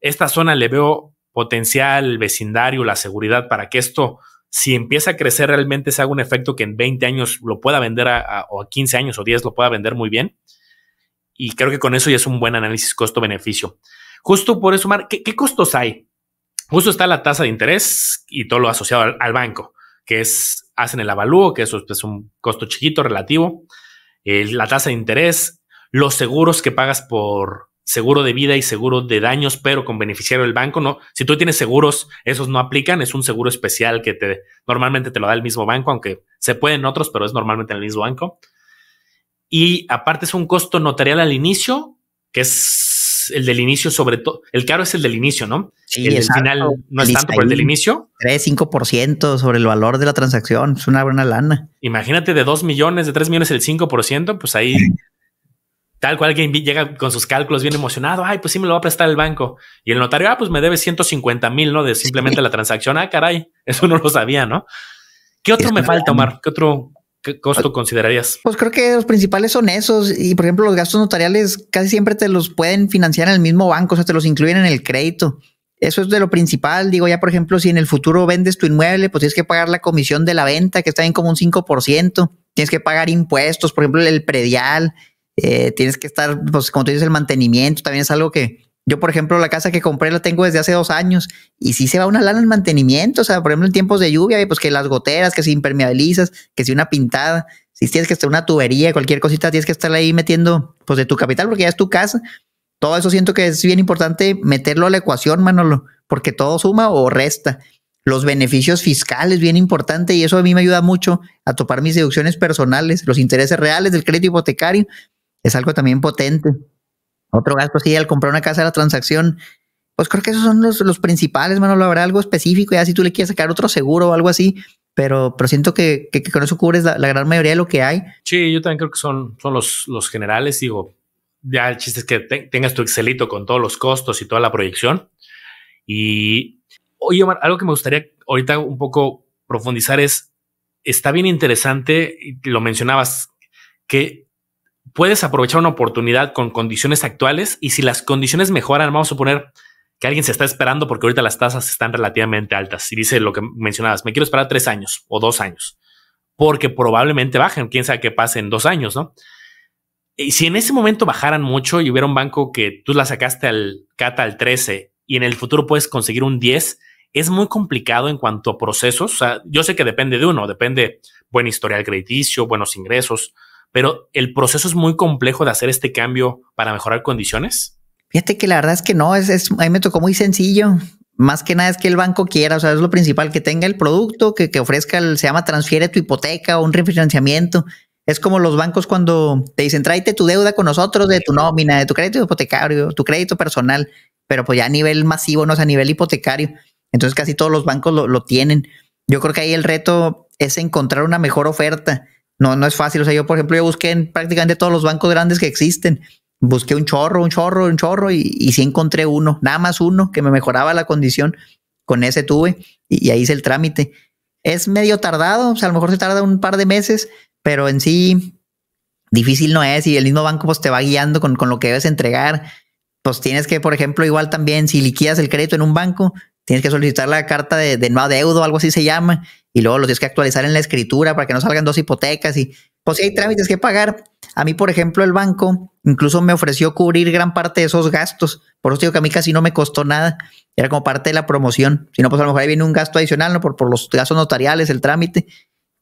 esta zona le veo potencial, vecindario, la seguridad para que esto, si empieza a crecer realmente, se haga un efecto que en 20 años lo pueda vender a, o a 15 años o 10 lo pueda vender muy bien. Y creo que con eso ya es un buen análisis costo-beneficio. Justo por eso, Mar, ¿qué costos hay Justo está la tasa de interés y todo lo asociado al, banco, que es, hacen el avalúo, que eso es pues, un costo chiquito relativo, eh, la tasa de interés, los seguros que pagas por seguro de vida y seguro de daños, pero con beneficiario del banco, no. Si tú tienes seguros, esos no aplican, es un seguro especial que te normalmente te lo da el mismo banco, aunque se pueden otros, pero es normalmente en el mismo banco. Y aparte es un costo notarial al inicio, que es el del inicio, sobre todo. El caro es el del inicio, ¿no? Sí, el final no es tanto, pero el del inicio. 3, 5% sobre el valor de la transacción. Es una buena lana. Imagínate de 2 millones, de 3 millones, el 5%, pues ahí. tal cual alguien llega con sus cálculos bien emocionado. Ay, pues sí me lo va a prestar el banco. Y el notario, ah, pues me debe 150 mil, ¿no? De simplemente la transacción. Ah, caray, eso no lo sabía, ¿no? ¿Qué otro me falta, Omar? ¿Qué otro, ¿Qué costo considerarías? Pues creo que los principales son esos. Y por ejemplo, los gastos notariales casi siempre te los pueden financiar en el mismo banco, o sea, te los incluyen en el crédito. Eso es de lo principal. Digo, ya por ejemplo, si en el futuro vendes tu inmueble, pues tienes que pagar la comisión de la venta, que está en como un 5%. Tienes que pagar impuestos, por ejemplo, el predial. Eh, tienes que estar, pues como tú dices, el mantenimiento. También es algo que, yo, por ejemplo, la casa que compré la tengo desde hace dos años y si se va una lana en mantenimiento. O sea, por ejemplo, en tiempos de lluvia, pues que las goteras, que si impermeabilizas, que si una pintada, si tienes que estar una tubería, cualquier cosita, tienes que estar ahí metiendo pues de tu capital porque ya es tu casa. Todo eso siento que es bien importante meterlo a la ecuación, Manolo, porque todo suma o resta. Los beneficios fiscales, bien importante, y eso a mí me ayuda mucho a topar mis deducciones personales, los intereses reales del crédito hipotecario, es algo también potente. Otro gasto, sí, al comprar una casa de la transacción, pues creo que esos son los, los principales, lo Habrá algo específico, ya si tú le quieres sacar otro seguro o algo así, pero, pero siento que, que, con eso cubres la, gran mayoría de lo que hay. Sí, yo también creo que son, son los, los generales. Digo, ya el chiste es que tengas tu Excelito con todos los costos y toda la proyección. Y, oye, algo que me gustaría ahorita un poco profundizar es, está bien interesante, lo mencionabas, que puedes aprovechar una oportunidad con condiciones actuales y si las condiciones mejoran, vamos a suponer que alguien se está esperando porque ahorita las tasas están relativamente altas y dice lo que mencionabas, me quiero esperar tres años o dos años porque probablemente bajen, quién sabe qué pase en dos años, ¿no? Y si en ese momento bajaran mucho y hubiera un banco que tú la sacaste al CATA al 13 y en el futuro puedes conseguir un 10, es muy complicado en cuanto a procesos. yo sé que depende de uno, depende buen historial crediticio, buenos ingresos, pero el proceso es muy complejo de hacer este cambio para mejorar condiciones. Fíjate que la verdad es que no, es, a mí me tocó muy sencillo. Más que nada es que el banco quiera, o sea, es lo principal, que tenga el producto, que, ofrezca, el, se llama transfiere tu hipoteca o un refinanciamiento. Es como los bancos cuando te dicen, tráete tu deuda con nosotros de tu nómina, de tu crédito hipotecario, tu crédito personal, pero pues ya a nivel masivo, no es a nivel hipotecario. Entonces casi todos los bancos lo, lo tienen. Yo creo que ahí el reto es encontrar una mejor oferta no, no es fácil. O sea, yo, por ejemplo, yo busqué en prácticamente todos los bancos grandes que existen. Busqué un chorro, un chorro, un chorro y, sí encontré uno, nada más uno que me mejoraba la condición. Con ese tuve y, ahí hice el trámite. Es medio tardado, o sea, a lo mejor se tarda un par de meses, pero en sí difícil no es y el mismo banco pues te va guiando con, con lo que debes entregar pues tienes que, por ejemplo, igual también si liquidas el crédito en un banco, tienes que solicitar la carta de, no adeudo, algo así se llama, y luego lo tienes que actualizar en la escritura para que no salgan dos hipotecas y pues si hay trámites que pagar. A mí, por ejemplo, el banco incluso me ofreció cubrir gran parte de esos gastos. Por eso digo que a mí casi no me costó nada. Era como parte de la promoción. Si no, pues a lo mejor ahí viene un gasto adicional, ¿no? Por, los gastos notariales, el trámite.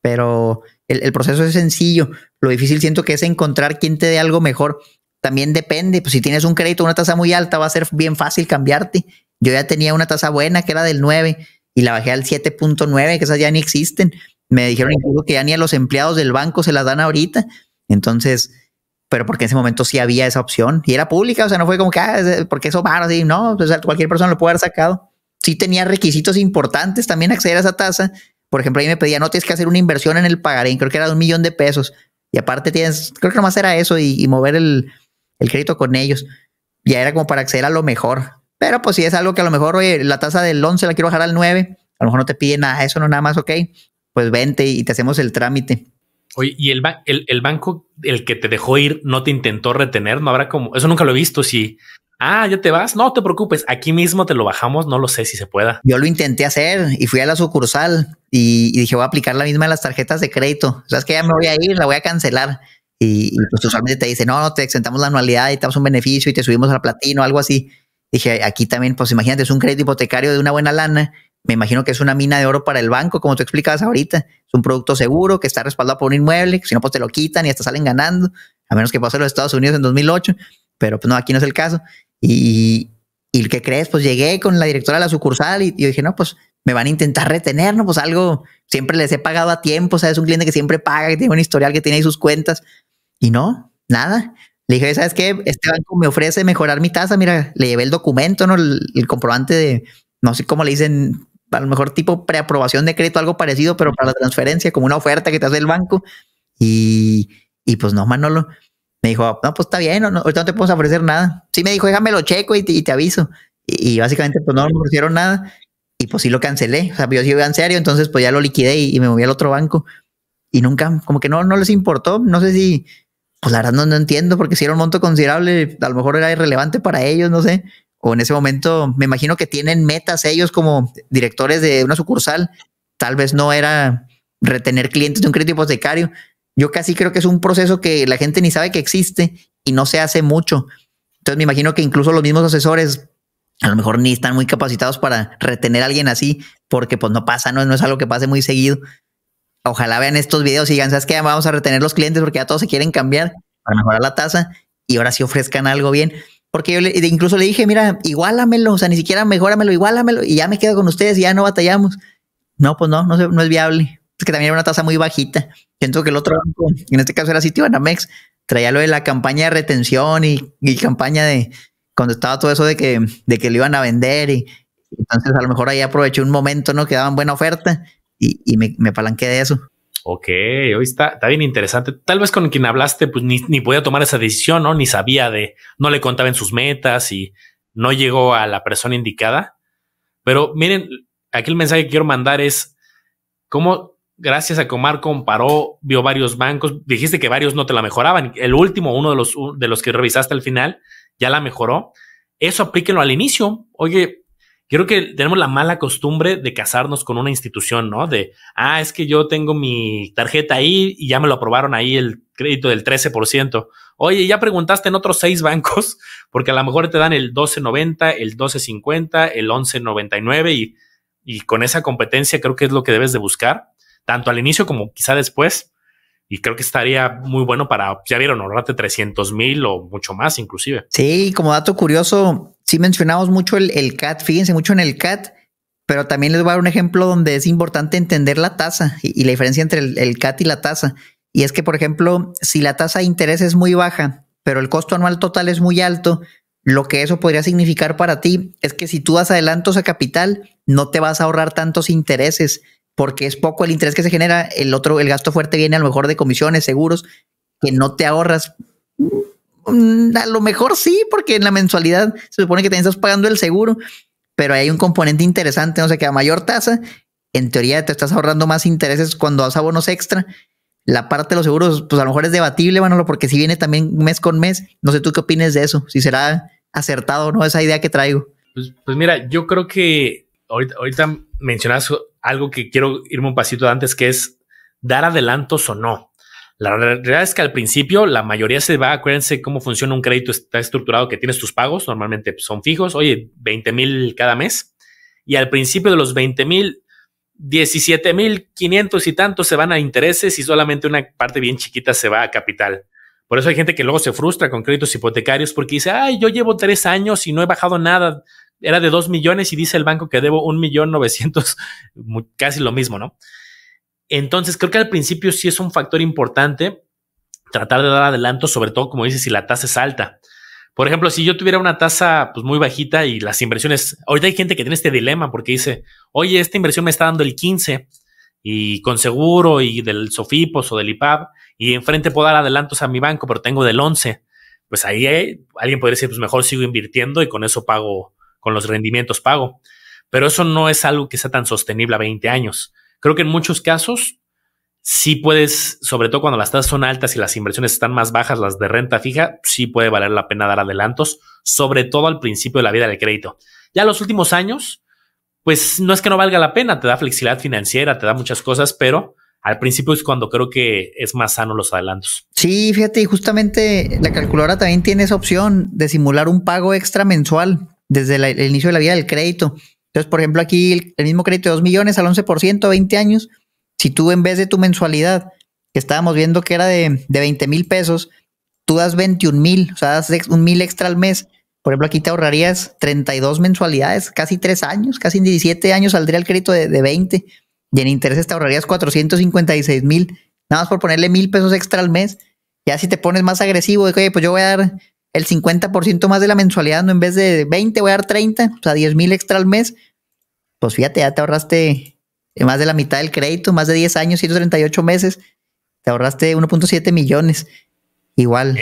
Pero el, proceso es sencillo. Lo difícil siento que es encontrar quien te dé algo mejor también depende, pues si tienes un crédito, una tasa muy alta, va a ser bien fácil cambiarte. Yo ya tenía una tasa buena que era del 9 y la bajé al 7.9, que esas ya ni existen. Me dijeron incluso que ya ni a los empleados del banco se las dan ahorita. Entonces, pero porque en ese momento sí había esa opción y era pública, o sea, no fue como que, ah, porque eso va, así, no, pues, cualquier persona lo puede haber sacado. Sí tenía requisitos importantes también acceder a esa tasa. Por ejemplo, ahí me pedía, no tienes que hacer una inversión en el pagaré, creo que era un millón de pesos. Y aparte tienes, creo que nomás era eso y, mover el crédito con ellos. Ya era como para acceder a lo mejor. Pero pues si es algo que a lo mejor, la tasa del 11 la quiero bajar al 9, a lo mejor no te piden nada, eso no nada más, ok, pues vente y te hacemos el trámite. Oye, ¿y el, el, banco, el que te dejó ir, no te intentó retener? No habrá como, eso nunca lo he visto, si, ah, ya te vas, no te preocupes, aquí mismo te lo bajamos, no lo sé si se pueda. Yo lo intenté hacer y fui a la sucursal y, dije, voy a aplicar la misma de las tarjetas de crédito, sabes que ya me voy a ir, la voy a cancelar. Y, pues usualmente te dice, no, no, te exentamos la anualidad y te damos un beneficio y te subimos a platino, algo así dije, aquí también, pues imagínate, es un crédito hipotecario de una buena lana. Me imagino que es una mina de oro para el banco, como tú explicabas ahorita. Es un producto seguro que está respaldado por un inmueble, que si no, pues te lo quitan y hasta salen ganando, a menos que pase en los Estados Unidos en 2008, pero pues no, aquí no es el caso. Y, y ¿qué crees? Pues llegué con la directora de la sucursal y, yo dije, no, pues me van a intentar retener, ¿no? Pues algo, siempre les he pagado a tiempo, o sea, es un cliente que siempre paga, que tiene un historial, que tiene ahí sus cuentas. Y no, nada. Le dije, ¿sabes qué? Este banco me ofrece mejorar mi tasa. Mira, le llevé el documento, ¿no? El, comprobante de, no sé cómo le dicen, a lo mejor tipo preaprobación de crédito, algo parecido, pero para la transferencia, como una oferta que te hace el banco. Y, y pues no, Manolo. Me dijo, no, pues está bien, no, ahorita no te puedo ofrecer nada. Sí, me dijo, déjame lo checo y te, aviso. Y, básicamente, pues no me ofrecieron nada. Y pues sí lo cancelé. O sea, yo sí iba en serio, entonces pues ya lo liquidé y, y me moví al otro banco. Y nunca, como que no, no les importó. No sé si pues la verdad no, entiendo, porque si era un monto considerable, a lo mejor era irrelevante para ellos, no sé. O en ese momento, me imagino que tienen metas ellos como directores de una sucursal. Tal vez no era retener clientes de un crédito hipotecario. Yo casi creo que es un proceso que la gente ni sabe que existe y no se hace mucho. Entonces me imagino que incluso los mismos asesores a lo mejor ni están muy capacitados para retener a alguien así, porque pues no pasa, no, no es algo que pase muy seguido. Ojalá vean estos videos y digan, ¿sabes qué? Vamos a retener los clientes porque ya todos se quieren cambiar para mejorar la tasa y ahora sí ofrezcan algo bien. Porque yo incluso le dije, mira, igualamelo, o sea, ni siquiera mejóramelo, igualamelo y ya me quedo con ustedes y ya no batallamos. No, pues no, no, no es viable. Es que también era una tasa muy bajita. Siento que el otro en este caso era Citibanamex, traía lo de la campaña de retención y, campaña de cuando estaba todo eso de que, de que lo iban a vender y entonces a lo mejor ahí aprovechó un momento, ¿no? Que daban buena oferta y, me, me palanqué de eso. Ok, hoy está, bien interesante. Tal vez con quien hablaste, pues ni, podía tomar esa decisión, ¿no? Ni sabía de, no le contaban sus metas y no llegó a la persona indicada. Pero miren, aquí el mensaje que quiero mandar es como gracias a Comar comparó, vio varios bancos, dijiste que varios no te la mejoraban. El último, uno de los, de los que revisaste al final, ya la mejoró. Eso aplíquenlo al inicio. Oye, creo que tenemos la mala costumbre de casarnos con una institución, ¿no? De, ah, es que yo tengo mi tarjeta ahí y ya me lo aprobaron ahí el crédito del 13%. Oye, ya preguntaste en otros seis bancos, porque a lo mejor te dan el 1290, el 1250, el 1199 y, y con esa competencia creo que es lo que debes de buscar, tanto al inicio como quizá después y creo que estaría muy bueno para, ya vieron, ahorrarte 300 mil o mucho más inclusive. Sí, como dato curioso, sí mencionamos mucho el, CAT, fíjense mucho en el CAT, pero también les voy a dar un ejemplo donde es importante entender la tasa y, la diferencia entre el, el CAT y la tasa. Y es que, por ejemplo, si la tasa de interés es muy baja, pero el costo anual total es muy alto, lo que eso podría significar para ti es que si tú das adelantos a capital, no te vas a ahorrar tantos intereses porque es poco el interés que se genera, el otro, el gasto fuerte viene a lo mejor de comisiones, seguros, que no te ahorras. Mm, a lo mejor sí, porque en la mensualidad se supone que te estás pagando el seguro, pero hay un componente interesante, no sé, que a mayor tasa, en teoría te estás ahorrando más intereses cuando das abonos extra. La parte de los seguros, pues a lo mejor es debatible, Manolo, porque si viene también mes con mes, no sé tú qué opines de eso, si será acertado o no esa idea que traigo. Pues, pues mira, yo creo que ahorita, ahorita mencionas algo que quiero irme un pasito antes, que es dar adelantos o no. La realidad es que al principio la mayoría se va, acuérdense cómo funciona un crédito, está estructurado que tienes tus pagos, normalmente son fijos, oye, 20 mil cada mes, y al principio de los 20 mil, 17 mil 500 y tantos se van a intereses y solamente una parte bien chiquita se va a capital. Por eso hay gente que luego se frustra con créditos hipotecarios porque dice, ay, yo llevo tres años y no he bajado nada era de 2 millones y dice el banco que debo un millón novecientos, casi lo mismo, ¿no? Entonces, creo que al principio sí es un factor importante tratar de dar adelanto, sobre todo, como dices, si la tasa es alta. Por ejemplo, si yo tuviera una tasa pues, muy bajita y las inversiones, ahorita hay gente que tiene este dilema porque dice, oye, esta inversión me está dando el 15 y con seguro y del Sofipos o del IPAB y enfrente puedo dar adelantos a mi banco, pero tengo del 11. Pues ahí alguien podría decir, pues mejor sigo invirtiendo y con eso pago con los rendimientos pago. Pero eso no es algo que sea tan sostenible a 20 años. Creo que en muchos casos sí puedes, sobre todo cuando las tasas son altas y las inversiones están más bajas, las de renta fija, sí puede valer la pena dar adelantos, sobre todo al principio de la vida del crédito. Ya los últimos años, pues no es que no valga la pena, te da flexibilidad financiera, te da muchas cosas, pero al principio es cuando creo que es más sano los adelantos. Sí, fíjate, y justamente la calculadora también tiene esa opción de simular un pago extra mensual desde el inicio de la vida del crédito. Entonces, por ejemplo, aquí el, mismo crédito de 2 millones al 11%, 20 años, si tú en vez de tu mensualidad, que estábamos viendo que era de, 20 mil pesos, tú das 21 mil, o sea, das un mil extra al mes. Por ejemplo, aquí te ahorrarías 32 mensualidades, casi 3 años, casi en 17 años saldría el crédito de, de 20 y en intereses te ahorrarías 456 mil, nada más por ponerle mil pesos extra al mes. Ya si te pones más agresivo, de que, oye, pues yo voy a dar el 50% más de la mensualidad, no en vez de 20 voy a dar 30, o sea, 10 mil extra al mes, pues fíjate, ya te ahorraste más de la mitad del crédito, más de 10 años, 138 meses, te ahorraste 1.7 millones. Igual,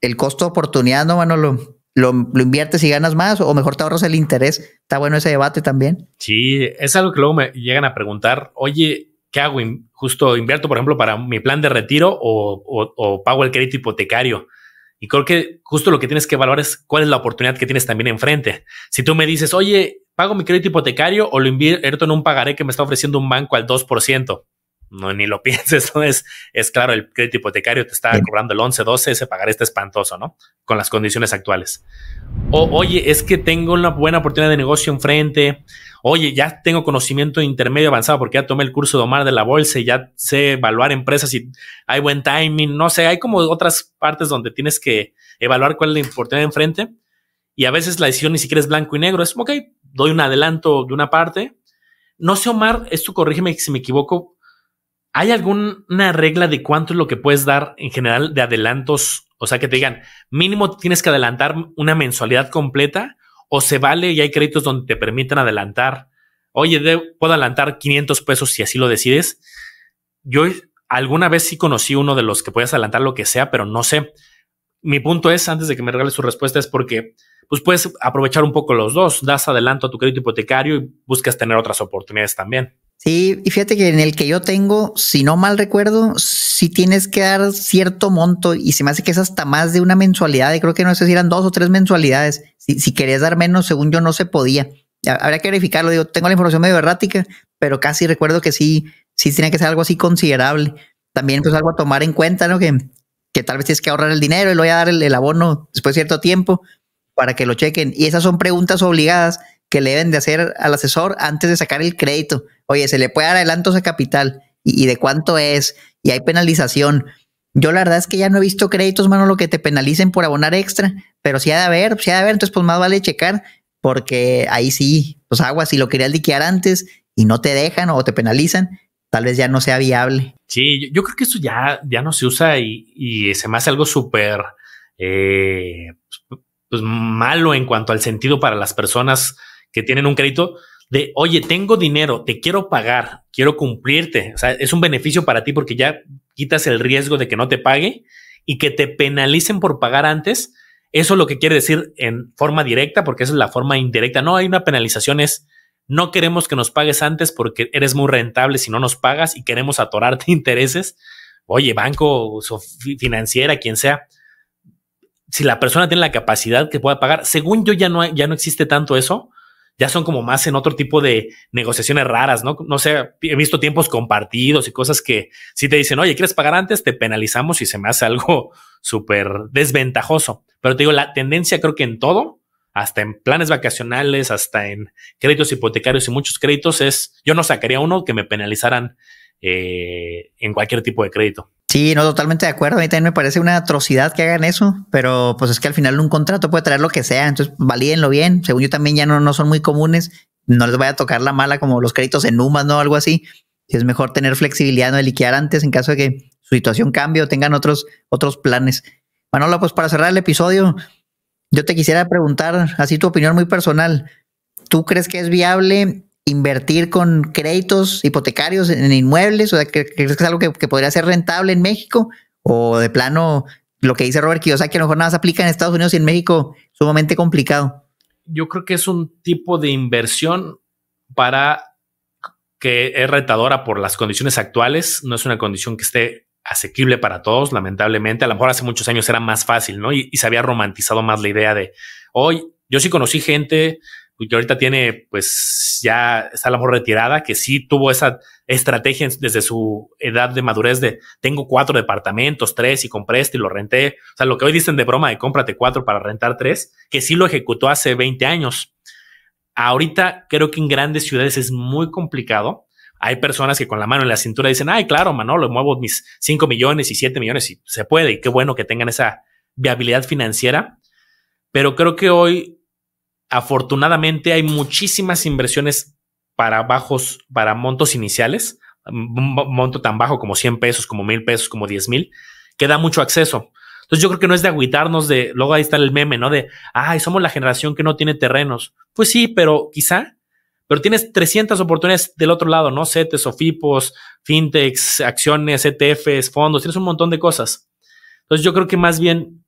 el costo de oportunidad, ¿no, Manolo? Lo, lo, inviertes y ganas más o mejor te ahorras el interés. Está bueno ese debate también. Sí, es algo que luego me llegan a preguntar, oye, ¿qué hago? Justo invierto, por ejemplo, para mi plan de retiro o, o pago el crédito hipotecario. Y creo que justo lo que tienes que evaluar es cuál es la oportunidad que tienes también enfrente. Si tú me dices, oye, pago mi crédito hipotecario o lo invierto en un pagaré que me está ofreciendo un banco al 2% no ni lo pienses, ¿no? Es, es claro, el crédito hipotecario te está cobrando el 11, 12, ese pagar está espantoso, ¿no? Con las condiciones actuales. O, oye, es que tengo una buena oportunidad de negocio enfrente. Oye, ya tengo conocimiento intermedio avanzado porque ya tomé el curso de Omar de la Bolsa y ya sé evaluar empresas y hay buen timing. No sé, hay como otras partes donde tienes que evaluar cuál es la oportunidad enfrente. Y a veces la decisión ni siquiera es blanco y negro. Es, ok, doy un adelanto de una parte. No sé, Omar, esto corrígeme si me equivoco ¿Hay alguna regla de cuánto es lo que puedes dar en general de adelantos? O sea, que te digan, mínimo tienes que adelantar una mensualidad completa o se vale y hay créditos donde te permiten adelantar. Oye, puedo adelantar 500 pesos si así lo decides. Yo alguna vez sí conocí uno de los que puedes adelantar lo que sea, pero no sé. Mi punto es, antes de que me regales su respuesta, es porque pues puedes aprovechar un poco los dos. Das adelanto a tu crédito hipotecario y buscas tener otras oportunidades también. Sí, y fíjate que en el que yo tengo, si no mal recuerdo, si tienes que dar cierto monto y se me hace que es hasta más de una mensualidad. Y creo que no sé si eran dos o tres mensualidades. Si, querías dar menos, según yo, no se podía. Habría que verificarlo. Digo, tengo la información medio errática, pero casi recuerdo que sí, sí tenía que ser algo así considerable. También, pues, algo a tomar en cuenta, ¿no? Que, que tal vez tienes que ahorrar el dinero y lo voy a dar el, el abono después de cierto tiempo para que lo chequen. Y esas son preguntas obligadas que le deben de hacer al asesor antes de sacar el crédito. Oye, se le puede dar adelantos a capital y, de cuánto es y hay penalización. Yo la verdad es que ya no he visto créditos, mano, lo que te penalicen por abonar extra, pero si ha de haber, si ha de haber, entonces pues más vale checar porque ahí sí, pues agua, si lo quería liquidar antes y no te dejan o te penalizan, tal vez ya no sea viable. Sí, yo, creo que eso ya, ya no se usa y, y se me hace algo súper eh, pues, pues, malo en cuanto al sentido para las personas que tienen un crédito de, oye, tengo dinero, te quiero pagar, quiero cumplirte. O sea, es un beneficio para ti porque ya quitas el riesgo de que no te pague y que te penalicen por pagar antes. Eso es lo que quiere decir en forma directa, porque esa es la forma indirecta. No hay una penalización, es no queremos que nos pagues antes porque eres muy rentable si no nos pagas y queremos atorarte intereses. Oye, banco, financiera, quien sea. Si la persona tiene la capacidad que pueda pagar, según yo ya no, ya no existe tanto eso ya son como más en otro tipo de negociaciones raras, ¿no? No sé, he visto tiempos compartidos y cosas que si te dicen, oye, ¿quieres pagar antes? Te penalizamos y se me hace algo súper desventajoso. Pero te digo, la tendencia creo que en todo, hasta en planes vacacionales, hasta en créditos hipotecarios y muchos créditos, es, yo no sacaría uno que me penalizaran eh, en cualquier tipo de crédito. Sí, no, totalmente de acuerdo. A mí también me parece una atrocidad que hagan eso, pero pues es que al final un contrato puede traer lo que sea, entonces valídenlo bien. Según yo también ya no, son muy comunes, no les vaya a tocar la mala como los créditos en UMAS, ¿no? Algo así. Es mejor tener flexibilidad, no de liquidar antes en caso de que su situación cambie o tengan otros, otros planes. Manolo, pues para cerrar el episodio, yo te quisiera preguntar así tu opinión muy personal. ¿Tú crees que es viable invertir con créditos hipotecarios en inmuebles? O sea, ¿crees que es algo que, podría ser rentable en México? ¿O de plano lo que dice Robert Kiyosaki a lo mejor nada se aplica en Estados Unidos y en México sumamente complicado? Yo creo que es un tipo de inversión para que es retadora por las condiciones actuales. No es una condición que esté asequible para todos, lamentablemente. A lo mejor hace muchos años era más fácil, ¿no? y se había romantizado más la idea de hoy. Yo sí conocí gente que pues, ahorita tiene, pues ya está la mejor retirada, que sí tuvo esa estrategia desde su edad de madurez de tengo cuatro departamentos, tres y compré este y lo renté. O sea, lo que hoy dicen de broma de cómprate cuatro para rentar tres, que sí lo ejecutó hace 20 años. Ahorita creo que en grandes ciudades es muy complicado. Hay personas que con la mano en la cintura dicen, ay, claro, Manolo, muevo mis 5 millones y 7 millones y se puede. Y qué bueno que tengan esa viabilidad financiera. Pero creo que hoy Afortunadamente hay muchísimas inversiones para bajos, para montos iniciales, un monto tan bajo como 100 pesos, como 1000 pesos, como 10 mil, que da mucho acceso. Entonces yo creo que no es de agüitarnos de, luego ahí está el meme, ¿no? De, ay, somos la generación que no tiene terrenos. Pues sí, pero quizá, pero tienes 300 oportunidades del otro lado, ¿no? CETES, OFIPOS, FinTechs, acciones, ETFs, fondos, tienes un montón de cosas. Entonces yo creo que más bien,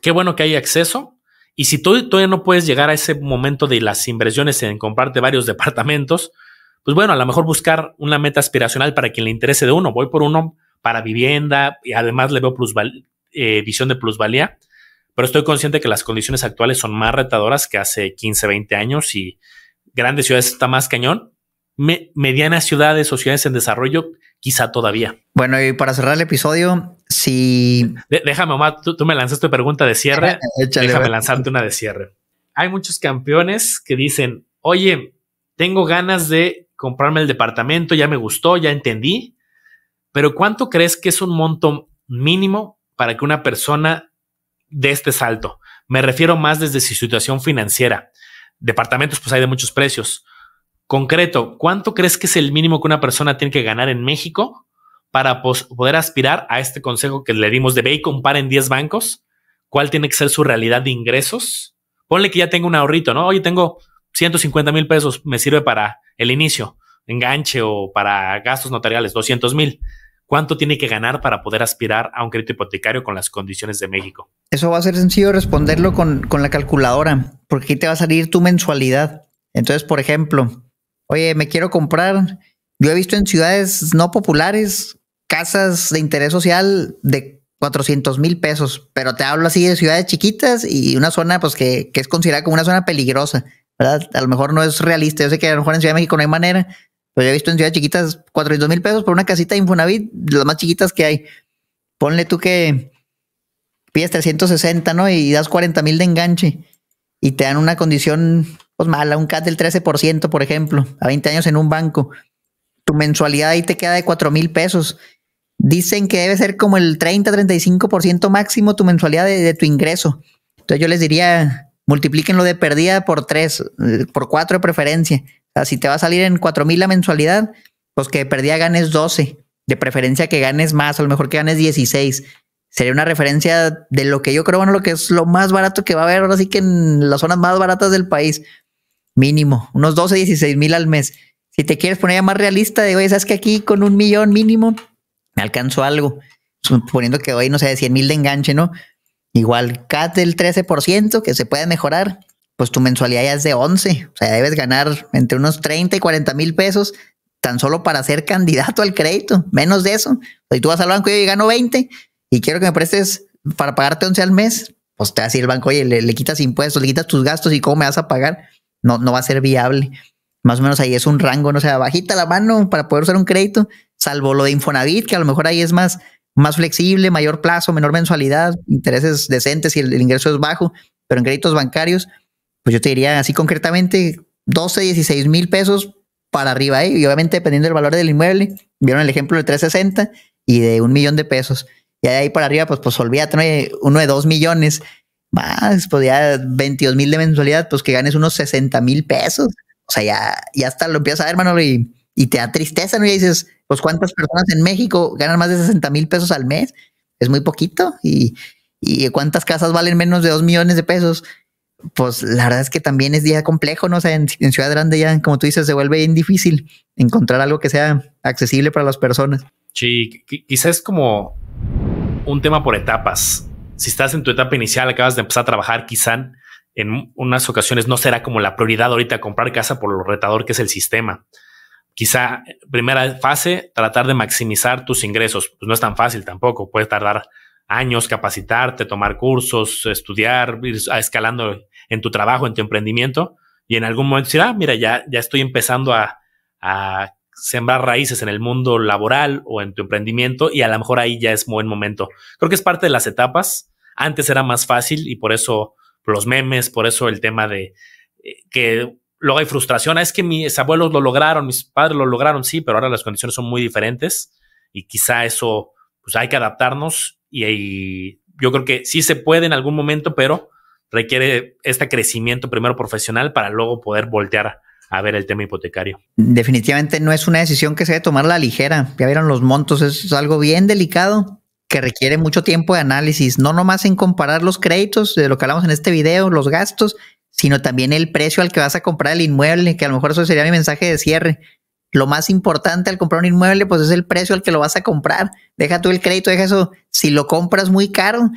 qué bueno que hay acceso y si todavía no puedes llegar a ese momento de las inversiones en comparte varios departamentos, pues bueno, a lo mejor buscar una meta aspiracional para quien le interese de uno. Voy por uno para vivienda y además le veo eh, visión de plusvalía, pero estoy consciente que las condiciones actuales son más retadoras que hace 15, 20 años y grandes ciudades está más cañón. medianas ciudades o ciudades en desarrollo, quizá todavía. Bueno, y para cerrar el episodio, si... déjame, Omar, tú, me lanzaste tu pregunta de cierre. déjame lanzarte una de cierre. Hay muchos campeones que dicen, oye, tengo ganas de comprarme el departamento, ya me gustó, ya entendí, pero ¿cuánto crees que es un monto mínimo para que una persona de este salto? Me refiero más desde su situación financiera. Departamentos, pues hay de muchos precios. Concreto, ¿cuánto crees que es el mínimo que una persona tiene que ganar en México para poder aspirar a este consejo que le dimos de ve y en 10 bancos, cuál tiene que ser su realidad de ingresos. Ponle que ya tengo un ahorrito, ¿no? Oye, tengo 150 mil pesos, me sirve para el inicio, enganche o para gastos notariales, 200 mil. ¿Cuánto tiene que ganar para poder aspirar a un crédito hipotecario con las condiciones de México? Eso va a ser sencillo responderlo con, con la calculadora, porque aquí te va a salir tu mensualidad. Entonces, por ejemplo, oye, me quiero comprar yo he visto en ciudades no populares casas de interés social de 400 mil pesos, pero te hablo así de ciudades chiquitas y una zona pues que, es considerada como una zona peligrosa, ¿verdad? A lo mejor no es realista, yo sé que a lo mejor en Ciudad de México no hay manera, pero yo he visto en ciudades chiquitas 400 mil pesos por una casita de Infonavit, las más chiquitas que hay. Ponle tú que pides 360, ¿no? Y das 40 mil de enganche y te dan una condición pues mala, un CAT del 13%, por ejemplo, a 20 años en un banco tu mensualidad ahí te queda de 4 mil pesos. Dicen que debe ser como el 30-35% máximo tu mensualidad de, tu ingreso. Entonces yo les diría, lo de pérdida por 3, eh, por 4 de preferencia. si te va a salir en 4 mil la mensualidad, pues que de pérdida ganes 12. De preferencia que ganes más, a lo mejor que ganes 16. Sería una referencia de lo que yo creo, bueno, lo que es lo más barato que va a haber ahora sí que en las zonas más baratas del país. Mínimo, unos 12, 16 mil al mes. Si te quieres poner ya más realista, de oye, sabes que aquí con un millón mínimo me alcanzo algo. Suponiendo que hoy, no sé, 100 mil de enganche, ¿no? Igual CAT del 13% que se puede mejorar, pues tu mensualidad ya es de 11. O sea, debes ganar entre unos 30 y 40 mil pesos tan solo para ser candidato al crédito. Menos de eso. Si tú vas al banco y yo gano 20 y quiero que me prestes para pagarte 11 al mes, pues te va a el banco, oye, le, quitas impuestos, le quitas tus gastos y cómo me vas a pagar. No, no va a ser viable. Más o menos ahí es un rango, no sea, bajita la mano para poder usar un crédito, salvo lo de Infonavit, que a lo mejor ahí es más, más flexible, mayor plazo, menor mensualidad, intereses decentes y el, ingreso es bajo, pero en créditos bancarios, pues yo te diría así concretamente 12, 16 mil pesos para arriba, ahí ¿eh? y obviamente dependiendo del valor del inmueble, vieron el ejemplo de 360 y de un millón de pesos. Y de ahí para arriba, pues, pues olvídate, uno de dos millones más, pues ya 22 mil de mensualidad, pues que ganes unos 60 mil pesos o sea, ya, hasta lo empiezas a ver, hermano, y, te da tristeza, ¿no? Y dices, pues cuántas personas en México ganan más de 60 mil pesos al mes, es muy poquito, y, cuántas casas valen menos de 2 millones de pesos. Pues la verdad es que también es día complejo, ¿no? O sea, en, Ciudad Grande ya, como tú dices, se vuelve bien difícil encontrar algo que sea accesible para las personas. Sí, quizás es como un tema por etapas. Si estás en tu etapa inicial, acabas de empezar a trabajar, quizá en unas ocasiones no será como la prioridad ahorita comprar casa por lo retador que es el sistema. Quizá eh, primera fase, tratar de maximizar tus ingresos. Pues no es tan fácil tampoco. Puede tardar años capacitarte, tomar cursos, estudiar, ir escalando en tu trabajo, en tu emprendimiento. Y en algún momento decir, ah, mira, ya, ya estoy empezando a, a sembrar raíces en el mundo laboral o en tu emprendimiento y a lo mejor ahí ya es buen momento. Creo que es parte de las etapas. Antes era más fácil y por eso los memes, por eso el tema de eh, que luego hay frustración, ah, es que mis abuelos lo lograron, mis padres lo lograron, sí, pero ahora las condiciones son muy diferentes y quizá eso, pues hay que adaptarnos y, yo creo que sí se puede en algún momento, pero requiere este crecimiento primero profesional para luego poder voltear a ver el tema hipotecario. Definitivamente no es una decisión que se debe tomar la ligera. Ya vieron los montos, es algo bien delicado que requiere mucho tiempo de análisis, no nomás en comparar los créditos de lo que hablamos en este video, los gastos, sino también el precio al que vas a comprar el inmueble, que a lo mejor eso sería mi mensaje de cierre. Lo más importante al comprar un inmueble, pues es el precio al que lo vas a comprar. Deja tú el crédito, deja eso. Si lo compras muy caro,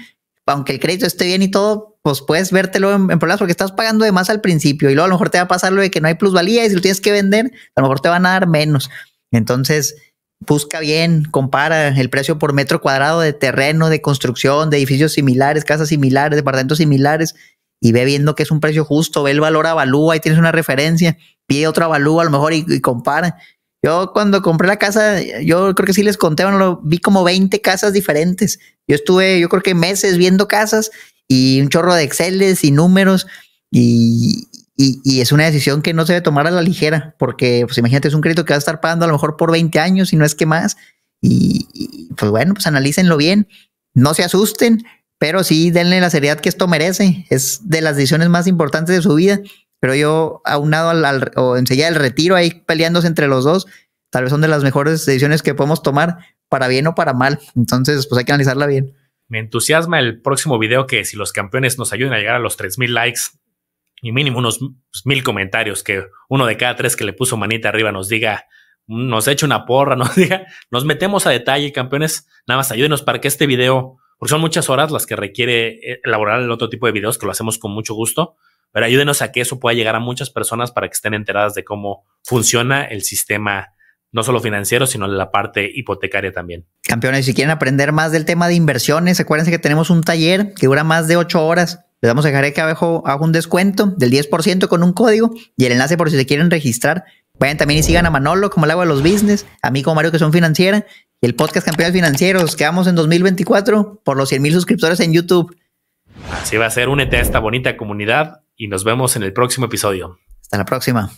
aunque el crédito esté bien y todo, pues puedes vértelo en, en problemas porque estás pagando de más al principio y luego a lo mejor te va a pasar lo de que no hay plusvalía y si lo tienes que vender, a lo mejor te van a dar menos. Entonces, busca bien, compara el precio por metro cuadrado de terreno, de construcción, de edificios similares, casas similares, departamentos similares, y ve viendo que es un precio justo, ve el valor avalúa, y tienes una referencia, pide otro avalúa a lo mejor y, compara. Yo cuando compré la casa, yo creo que sí les conté, vi como 20 casas diferentes. Yo estuve, yo creo que meses viendo casas y un chorro de Exceles y números y, y, es una decisión que no se debe tomar a la ligera, porque pues imagínate, es un crédito que va a estar pagando a lo mejor por 20 años y no es que más. Y, pues bueno, pues analícenlo bien, no se asusten, pero sí denle la seriedad que esto merece. Es de las decisiones más importantes de su vida. Pero yo, aunado al, o enseguida el retiro, ahí peleándose entre los dos, tal vez son de las mejores decisiones que podemos tomar, para bien o para mal. Entonces, pues hay que analizarla bien. Me entusiasma el próximo video que si los campeones nos ayudan a llegar a los 3.000 likes, y mínimo unos mil comentarios que uno de cada tres que le puso manita arriba nos diga, mm, nos eche una porra, nos diga, nos metemos a detalle, campeones, nada más ayúdenos para que este video, porque son muchas horas las que requiere eh, elaborar el otro tipo de videos, que lo hacemos con mucho gusto, pero ayúdenos a que eso pueda llegar a muchas personas para que estén enteradas de cómo funciona el sistema no solo financiero, sino la parte hipotecaria también. Campeones, si quieren aprender más del tema de inversiones, acuérdense que tenemos un taller que dura más de ocho horas les vamos a dejar aquí abajo, hago un descuento del 10% con un código y el enlace por si se quieren registrar. Vayan también y sigan a Manolo como el agua de los business, a mí como Mario que son financiera y el podcast Campeones Financieros. Quedamos en 2024 por los 100 mil suscriptores en YouTube. Así va a ser, únete a esta bonita comunidad y nos vemos en el próximo episodio. Hasta la próxima.